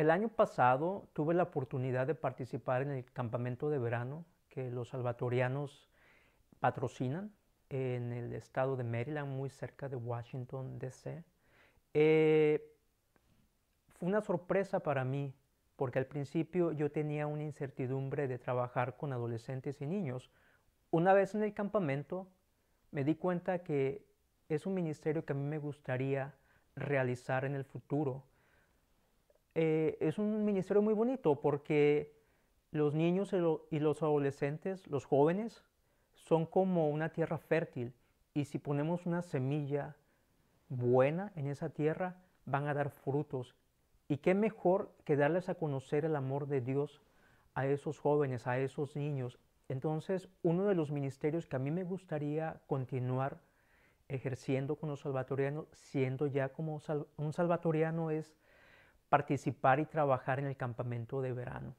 El año pasado tuve la oportunidad de participar en el campamento de verano que los salvatorianos patrocinan en el estado de Maryland, muy cerca de Washington, D.C. Eh, fue una sorpresa para mí, porque al principio yo tenía una incertidumbre de trabajar con adolescentes y niños. Una vez en el campamento me di cuenta que es un ministerio que a mí me gustaría realizar en el futuro eh, es un ministerio muy bonito porque los niños y los adolescentes, los jóvenes, son como una tierra fértil y si ponemos una semilla buena en esa tierra, van a dar frutos. Y qué mejor que darles a conocer el amor de Dios a esos jóvenes, a esos niños. Entonces, uno de los ministerios que a mí me gustaría continuar ejerciendo con los salvatorianos, siendo ya como un salvatoriano, es participar y trabajar en el campamento de verano.